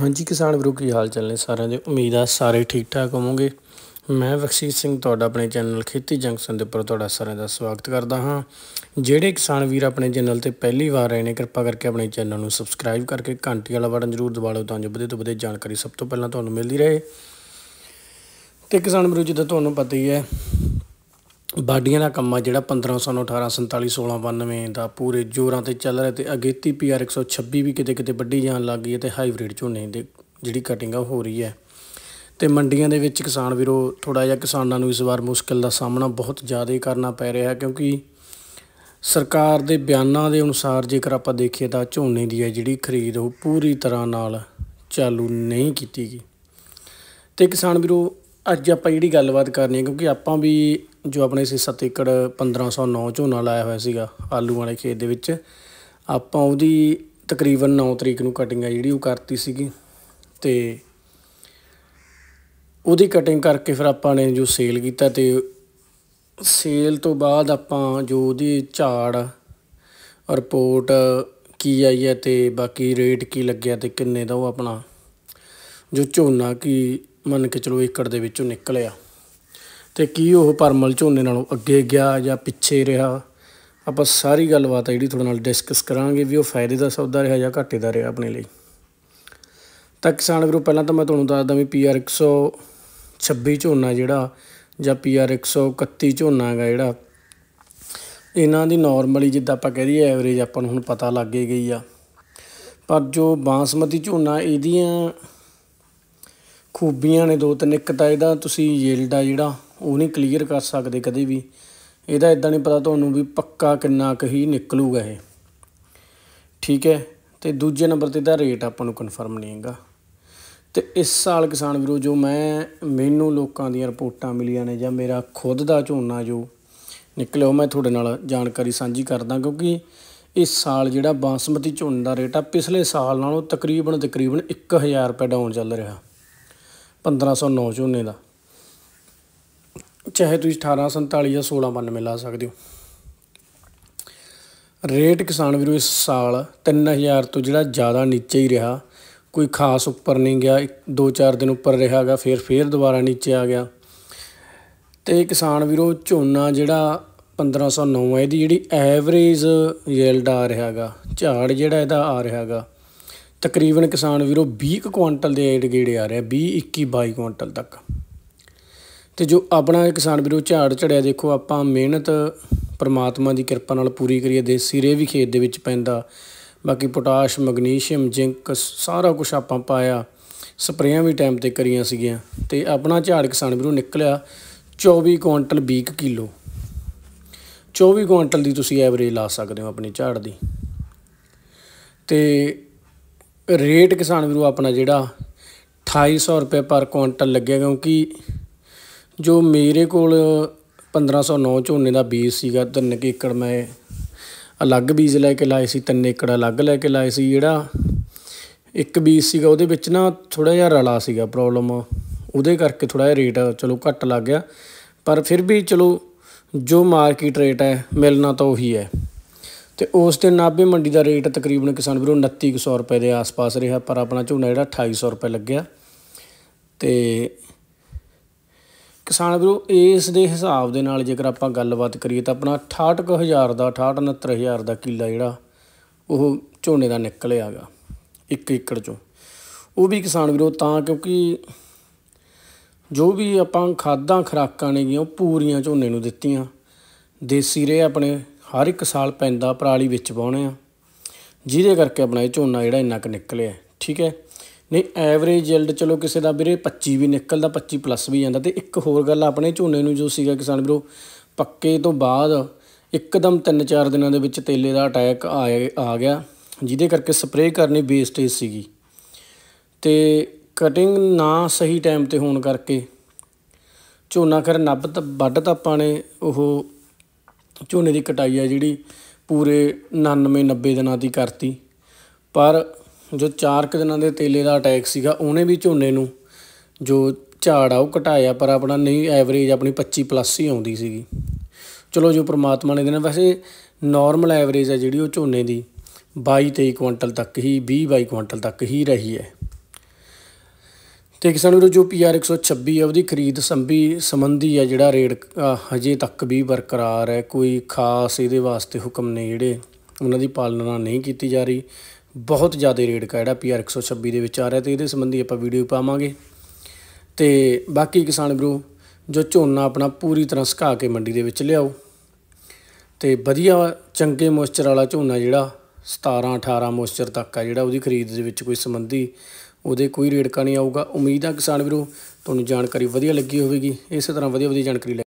ਹਾਂਜੀ ਕਿਸਾਨ ਵੀਰੋ ਕੀ ਹਾਲ ਚੱਲ ਨੇ ਸਾਰਿਆਂ ਦੇ ਉਮੀਦ ਆ ਸਾਰੇ ਠੀਕ ਠਾਕ ਹੋਵੋਗੇ ਮੈਂ ਵਕਸੀਤ ਸਿੰਘ ਤੁਹਾਡਾ ਆਪਣੇ ਚੈਨਲ ਖੇਤੀ ਜੰਕਸ਼ਨ ਦੇ ਉੱਪਰ ਤੁਹਾਡਾ ਸਾਰਿਆਂ ਦਾ ਸਵਾਗਤ ਕਰਦਾ ਹਾਂ ਜਿਹੜੇ ਕਿਸਾਨ ਵੀਰ ਆਪਣੇ ਚੈਨਲ ਤੇ ਪਹਿਲੀ ਵਾਰ ਆਏ ਨੇ ਕਿਰਪਾ ਕਰਕੇ ਆਪਣੇ ਚੈਨਲ ਨੂੰ ਸਬਸਕ੍ਰਾਈਬ ਕਰਕੇ ਘੰਟੀ ਵਾਲਾ ਬਟਨ ਜ਼ਰੂਰ ਦਬਾ ਲਓ ਤਾਂ ਜੋ ਵਧੇ ਤੋਂ ਵਧੇ ਜਾਣਕਾਰੀ ਸਭ ਤੋਂ ਪਹਿਲਾਂ ਤੁਹਾਨੂੰ ਮਿਲਦੀ ਰਹੇ ਤੇ ਕਿਸਾਨ ਵੀਰੋ ਜਿੱਦਾਂ ਤੁਹਾਨੂੰ ਪਤਾ ਹੀ ਹੈ ਬਾਡੀਆਂ ਦਾ ਆ ਜਿਹੜਾ 1500 1847 1692 ਦਾ ਪੂਰੇ ਜ਼ੋਰਾਂ ਤੇ ਚੱਲ ਰਿਹਾ ਤੇ ਅਗੇਤੀ ਪੀਆਰ 126 ਵੀ ਕਿਤੇ ਕਿਤੇ ਵੱਡੀ ਜਾਨ ਲੱਗ ਗਈ ਤੇ ਹਾਈਬ੍ਰਿਡ ਝੋਨੇ ਦੇ ਜਿਹੜੀ ਕਟਿੰਗ ਆ ਹੋ ਰਹੀ ਹੈ ਤੇ ਮੰਡੀਆਂ ਦੇ ਵਿੱਚ ਕਿਸਾਨ ਵੀਰੋ ਥੋੜਾ ਜਿਹਾ ਕਿਸਾਨਾਂ ਨੂੰ ਇਸ ਵਾਰ ਮੁਸ਼ਕਲ ਦਾ ਸਾਹਮਣਾ ਬਹੁਤ ਜ਼ਿਆਦਾ ਕਰਨਾ ਪੈ ਰਿਹਾ ਕਿਉਂਕਿ ਸਰਕਾਰ ਦੇ ਬਿਆਨਾਂ ਦੇ ਅਨੁਸਾਰ ਜੇਕਰ ਆਪਾਂ ਦੇਖੀਏ ਤਾਂ ਝੋਨੇ ਦੀ ਹੈ ਜਿਹੜੀ ਖਰੀਦ ਉਹ ਪੂਰੀ ਤਰ੍ਹਾਂ ਨਾਲ ਚਾਲੂ ਨਹੀਂ ਕੀਤੀ ਗਈ ਤੇ ਕਿਸਾਨ ਵੀਰੋ ਅੱਜ ਆਪਾਂ ਜਿਹੜੀ ਗੱਲਬਾਤ ਕਰਨੀ ਹੈ ਕਿਉਂਕਿ ਆਪਾਂ ਵੀ ਜੋ ਆਪਣੇ ਸੀ 7 ਏਕੜ 1509 ਝੋਨਾ ਲਾਇਆ ਹੋਇਆ ਸੀਗਾ ਆਲੂ ਵਾਲੇ ਖੇਤ ਦੇ ਵਿੱਚ ਆਪਾਂ ਉਹਦੀ ਤਕਰੀਬਨ 9 ਤਰੀਕ ਨੂੰ ਕਟਿੰਗ ਆ ਜਿਹੜੀ ਉਹ ਕਰਤੀ ਸੀਗੀ ਤੇ ਉਹਦੀ ਕਟਿੰਗ ਕਰਕੇ ਫਿਰ ਆਪਾਂ ਨੇ ਜੋ ਸੇਲ ਕੀਤਾ ਤੇ ਸੇਲ ਤੋਂ ਬਾਅਦ ਆਪਾਂ ਜੋ ਉਹਦੀ ਝਾੜ ਰਿਪੋਰਟ ਕੀ ਆਈ ਹੈ ਤੇ ਬਾਕੀ ਰੇਟ ਕੀ ਲੱਗਿਆ ਤੇ ਕਿੰਨੇ ਦਾ ਉਹ ਆਪਣਾ ਜੋ ਝੋਨਾ ਕੀ ਮੰਨ ਕੇ ਚਲੋ ਏਕੜ ਦੇ ਵਿੱਚੋਂ ਨਿਕਲਿਆ ਤੇ ਕੀ ਉਹ ਪਰਮਲ ਝੋਨੇ ਨਾਲੋਂ ਅੱਗੇ ਗਿਆ ਜਾਂ ਪਿੱਛੇ ਰਿਹਾ ਆਪਾਂ ਸਾਰੀ ਗੱਲਬਾਤ ਆ ਜਿਹੜੀ ਤੁਹਾਡੇ ਨਾਲ ਡਿਸਕਸ ਕਰਾਂਗੇ ਵੀ ਉਹ ਫਾਇਦੇ ਦਾ ਸੌਦਾ ਰਿਹਾ ਜਾਂ ਘਾਟੇ ਦਾ ਰਿਹਾ ਆਪਣੇ ਲਈ ਤਾਂ ਕਿਸਾਨ ਵੀਰੋ ਪਹਿਲਾਂ ਤਾਂ ਮੈਂ ਤੁਹਾਨੂੰ ਦੱਸਦਾ ਵੀ ਪੀਆਰ 126 ਝੋਨਾ ਜਿਹੜਾ ਜਾਂ ਪੀਆਰ 131 ਝੋਨਾ ਹੈਗਾ ਜਿਹੜਾ ਇਹਨਾਂ ਦੀ ਨਾਰਮਲੀ ਜਿੱਦਾਂ ਆਪਾਂ ਕਹਿ ਦਈਏ ਐਵਰੇਜ ਆਪਾਂ ਨੂੰ ਹੁਣ ਪਤਾ ਲੱਗੇ ਗਈ ਆ ਪਰ ਜੋ ਬਾਸਮਤੀ ਝੋਨਾ ਇਹਦੀਆਂ ਖੂਬੀਆਂ ਨੇ ਦੋ ਤਿੰਨ ਇੱਕ ਤਾਂ ਇਹਦਾ ਤੁਸੀਂ ਯੀਲਡ ਆ ਜਿਹੜਾ ਉਹ ਨਹੀਂ ਕਲੀਅਰ ਕਰ ਸਕਦੇ ਕਦੇ ਵੀ ਇਹਦਾ ਇਦਾਂ ਨਹੀਂ ਪਤਾ ਤੁਹਾਨੂੰ ਵੀ ਪੱਕਾ ਕਿੰਨਾ ਕਹੀ ਨਿਕਲੂਗਾ ਇਹ ਠੀਕ ਹੈ ਤੇ ਦੂਜੇ ਨੰਬਰ ਤੇ ਇਹਦਾ ਰੇਟ ਆਪਾਂ ਨੂੰ ਕਨਫਰਮ ਨਹੀਂ ਹੈਗਾ ਤੇ ਇਸ ਸਾਲ ਕਿਸਾਨ ਵੀਰੋ ਜੋ ਮੈਂ ਮੈਨੂੰ ਲੋਕਾਂ ਦੀਆਂ ਰਿਪੋਰਟਾਂ ਮਿਲੀਆਂ ਨੇ ਜਾਂ ਮੇਰਾ ਖੁਦ ਦਾ ਝੋਨਾ ਜੋ ਨਿਕਲਿਆ ਮੈਂ ਤੁਹਾਡੇ ਨਾਲ ਜਾਣਕਾਰੀ ਸਾਂਝੀ ਕਰਦਾ ਕਿਉਂਕਿ ਇਸ ਸਾਲ ਜਿਹੜਾ ਬਾਸਮਤੀ ਝੋਨੇ ਦਾ ਰੇਟ ਆ ਪਿਛਲੇ ਸਾਲ ਨਾਲੋਂ ਤਕਰੀਬਨ ਤਕਰੀਬਨ 1000 ਰੁਪਏ ਡਾਊਨ ਚੱਲ ਰਿਹਾ 1509 ਝੋਨੇ ਦਾ ਚਾਹੇ ਤੁਸੀਂ 1847 ਜਾਂ 1692 ਲਾ ਸਕਦੇ ਹੋ ਰੇਟ ਕਿਸਾਨ ਵੀਰੋ ਇਸ ਸਾਲ 3000 ਤੋਂ ਜਿਹੜਾ ਜ਼ਿਆਦਾ ਨੀਚੇ ਹੀ ਰਿਹਾ ਕੋਈ ਖਾਸ ਉੱਪਰ ਨਹੀਂ ਗਿਆ 2-4 ਦਿਨ ਉੱਪਰ ਰਿਹਾਗਾ ਫਿਰ ਫੇਰ ਦੁਬਾਰਾ ਨੀਚੇ ਆ ਗਿਆ ਤੇ ਕਿਸਾਨ ਵੀਰੋ ਝੋਨਾ ਜਿਹੜਾ 1509 ਹੈ ਇਹਦੀ ਜਿਹੜੀ ਐਵਰੇਜ ਯੀਲਡ ਆ ਰਿਹਾਗਾ ਝਾੜ ਜਿਹੜਾ ਇਹਦਾ ਆ ਰਿਹਾਗਾ ਤਕਰੀਬਨ ਕਿਸਾਨ ਵੀਰੋ 20 ਕੁਇੰਟਲ ਦੇ ਏਡ ਗੇੜੇ ਆ ਰਿਹਾ 20 21 22 ਕੁਇੰਟਲ ਤੱਕ ਤੇ ਜੋ ਆਪਣਾ ਕਿਸਾਨ ਵੀਰੋ ਝਾੜ ਚੜਿਆ ਦੇਖੋ ਆਪਾਂ ਮਿਹਨਤ ਪਰਮਾਤਮਾ ਦੀ ਕਿਰਪਾ ਨਾਲ ਪੂਰੀ ਕਰੀਏ ਦੇਸੀ ਰੇ ਵੀ ਖੇਤ ਦੇ ਵਿੱਚ ਪੈਂਦਾ ਬਾਕੀ ਪੋਟਾਸ਼ ਮੈਗਨੀਸ਼ੀਅਮ ਜ਼ਿੰਕ ਸਾਰਾ ਕੁਝ ਆਪਾਂ ਪਾਇਆ ਸਪਰੇਆਂ ਵੀ ਟਾਈਮ ਤੇ ਕਰੀਆਂ ਸੀਗੀਆਂ ਤੇ ਆਪਣਾ ਝਾੜ ਕਿਸਾਨ ਵੀਰੋ ਨਿਕਲਿਆ 24 ਕੁਇੰਟਲ 20 ਕਿਲੋ 24 ਕੁਇੰਟਲ ਦੀ ਤੁਸੀਂ ਐਵਰੇਜ ਲਾ ਸਕਦੇ ਹੋ ਆਪਣੀ ਝਾੜ ਦੀ ਤੇ ਰੇਟ ਕਿਸਾਨ ਵੀਰੋ ਆਪਣਾ ਜਿਹੜਾ 2800 ਰੁਪਏ ਪਰ ਕੁਇੰਟਲ ਲੱਗਿਆ ਕਿਉਂਕਿ ਜੋ ਮੇਰੇ ਕੋਲ 1509 ਝੋਨੇ ਦਾ ਬੀਜ ਸੀਗਾ 3 ਏਕੜ ਮੈਂ ਅਲੱਗ ਬੀਜ ਲੈ ਕੇ ਲਾਏ ਸੀ ਤਿੰਨ ਏਕੜ ਅਲੱਗ ਲੈ ਕੇ ਲਾਏ ਸੀ ਜਿਹੜਾ ਇੱਕ ਬੀਜ ਸੀਗਾ ਉਹਦੇ ਵਿੱਚ ਨਾ ਥੋੜਾ ਜਿਹਾ ਰਲਾ ਸੀਗਾ ਪ੍ਰੋਬਲਮ ਉਹਦੇ ਕਰਕੇ ਥੋੜਾ ਜਿਹਾ ਰੇਟ ਚਲੋ ਘੱਟ ਲੱਗ ਗਿਆ ਪਰ ਫਿਰ ਵੀ ਚਲੋ ਜੋ ਮਾਰਕੀਟ ਰੇਟ ਹੈ ਮਿਲਣਾ ਤਾਂ ਉਹੀ ਹੈ ਤੇ ਉਸ ਤੇ ਨਾਭੇ ਮੰਡੀ ਦਾ ਰੇਟ ਤਕਰੀਬਨ ਕਿਸਾਨ ਵੀਰੋ 2900 ਰੁਪਏ ਦੇ ਆਸ-ਪਾਸ ਰਿਹਾ ਪਰ ਆਪਣਾ ਝੋਨਾ ਜਿਹੜਾ 2800 ਰੁਪਏ ਲੱਗਿਆ ਤੇ ਕਿਸਾਨ ਵੀਰੋ ਇਸ ਦੇ ਹਿਸਾਬ ਦੇ ਨਾਲ ਜੇਕਰ ਆਪਾਂ ਗੱਲਬਾਤ ਕਰੀਏ ਤਾਂ ਆਪਣਾ 68000 ਦਾ 66900 ਦਾ ਕਿੱਲਾ ਜਿਹੜਾ ਉਹ ਝੋਨੇ ਦਾ ਨਿਕਲਿਆਗਾ 1 ਏਕੜ ਚੋਂ ਉਹ ਵੀ ਕਿਸਾਨ ਵੀਰੋ ਤਾਂ ਕਿਉਂਕਿ ਜੋ ਵੀ ਆਪਾਂ ਖਾਦਾਂ ਖਰਾਕਾਂ ਨੇਗੀਆਂ ਉਹ ਪੂਰੀਆਂ ਝੋਨੇ ਨੂੰ ਦਿੱਤੀਆਂ ਦੇਸੀ ਰੇ ਆਪਣੇ ਹਰ ਇੱਕ ਸਾਲ ਪੈਂਦਾ ਪਰਾਲੀ ਵਿੱਚ ਪਾਉਣੇ ਆ ਜਿਹਦੇ ਕਰਕੇ ਆਪਣਾ ਇਹ ਝੋਨਾ ਜਿਹੜਾ ਇੰਨਾ ਕ ਨਿਕਲਿਆ ਠੀਕ ਹੈ ਨਹੀਂ ਐਵਰੇਜ ਯੀਲਡ ਚਲੋ ਕਿਸੇ ਦਾ ਵੀਰੇ 25 ਵੀ ਨਿਕਲਦਾ 25 ਪਲੱਸ ਵੀ ਜਾਂਦਾ ਤੇ ਇੱਕ ਹੋਰ ਗੱਲ ਆਪਣੇ ਝੋਨੇ ਨੂੰ ਜੋ ਸੀਗਾ ਕਿਸਾਨ ਵੀਰੋ ਪੱਕੇ ਤੋਂ ਬਾਅਦ ਇੱਕਦਮ 3-4 ਦਿਨਾਂ ਦੇ ਵਿੱਚ ਤੇਲੇ ਦਾ ਅਟੈਕ ਆ ਗਿਆ ਜਿਹਦੇ ਕਰਕੇ ਸਪਰੇਅ ਕਰਨੀ ਬੇਸਟੇਜ ਸੀਗੀ ਤੇ ਕਟਿੰਗ ਨਾ ਸਹੀ ਟਾਈਮ ਤੇ ਹੋਣ ਕਰਕੇ ਝੋਨਾ ਕਰ ਨੱਬ ਵੱਡ ਤਾਂ ਆਪਾਂ ਨੇ ਉਹ ਝੋਨੇ ਦੀ ਕਟਾਈ ਆ ਜਿਹੜੀ ਪੂਰੇ 99 90 ਦਿਨਾਂ ਦੀ ਕਰਤੀ ਪਰ ਜੋ 4 ਦਿਨਾਂ ਦੇ ਤੇਲੇ ਦਾ ਅਟੈਕ ਸੀਗਾ ਉਹਨੇ ਵੀ ਝੋਨੇ ਨੂੰ ਜੋ ਝਾੜ ਆ ਉਹ ਘਟਾਇਆ ਪਰ ਆਪਣਾ ਨਹੀਂ ਐਵਰੇਜ ਆਪਣੀ 25 ਪਲੱਸ ਹੀ ਆਉਂਦੀ ਸੀਗੀ ਚਲੋ ਜੋ ਪ੍ਰਮਾਤਮਾ ਨੇ ਦੇਣਾ ਵੈਸੇ ਨਾਰਮਲ ਐਵਰੇਜ ਆ ਜਿਹੜੀ ਉਹ ਝੋਨੇ ਦੀ 22 23 ਕੁਇੰਟਲ ਤੱਕ ਹੀ 20 22 ਕੁਇੰਟਲ ਤੱਕ ਹੀ ਰਹੀ ਹੈ ਤੇ ਕਿਸਾਨ ਵੀਰੋ ਜੋ ਪੀਆਰ 126 ਆ ਉਹਦੀ ਖਰੀਦ ਸੰਭੀ ਸੰਬੰਧੀ ਆ ਜਿਹੜਾ ਰੇਟ ਹਜੇ ਤੱਕ ਵੀ ਬਰਕਰਾਰ ਹੈ ਕੋਈ ਖਾਸ ਇਹਦੇ ਵਾਸਤੇ ਹੁਕਮ ਨੇ ਜਿਹੜੇ ਉਹਨਾਂ ਦੀ ਪਾਲਣਾ ਨਹੀਂ ਕੀਤੀ ਜਾ ਰਹੀ ਬਹੁਤ ਜ਼ਿਆਦਾ ਰੇਟ ਕਾ ਜਿਹੜਾ ਪੀਆਰ 126 ਦੇ ਵਿੱਚ ਆ ਰਿਹਾ ਤੇ ਇਹਦੇ ਸੰਬੰਧੀ ਆਪਾਂ ਵੀਡੀਓ ਪਾਵਾਂਗੇ ਤੇ ਬਾਕੀ ਕਿਸਾਨ ਵੀਰੋ ਜੋ ਝੋਨਾ ਆਪਣਾ ਪੂਰੀ ਤਰ੍ਹਾਂ ਸੁਕਾ ਕੇ ਮੰਡੀ ਦੇ ਵਿੱਚ ਲਿਆਓ ਤੇ ਵਧੀਆ ਚੰਗੇ ਮੋਇਸਚਰ ਵਾਲਾ ਝੋਨਾ ਜਿਹੜਾ 17 18 ਮੋਇਸਚਰ ਤੱਕ ਆ ਜਿਹੜਾ ਉਹਦੀ ਖਰੀਦ ਦੇ ਵਿੱਚ ਕੋਈ ਸੰਬੰਧੀ ਉਹਦੇ ਕੋਈ ਰੇਡਕਾ ਨਹੀਂ ਆਊਗਾ ਉਮੀਦ ਆ ਕਿਸਾਨ ਵੀਰੋ ਤੁਹਾਨੂੰ ਜਾਣਕਾਰੀ ਵਧੀਆ ਲੱਗੀ ਹੋਵੇਗੀ ਇਸੇ ਤਰ੍ਹਾਂ ਵਧੀਆ ਵਧੀਆ ਜਾਣਕਾਰੀ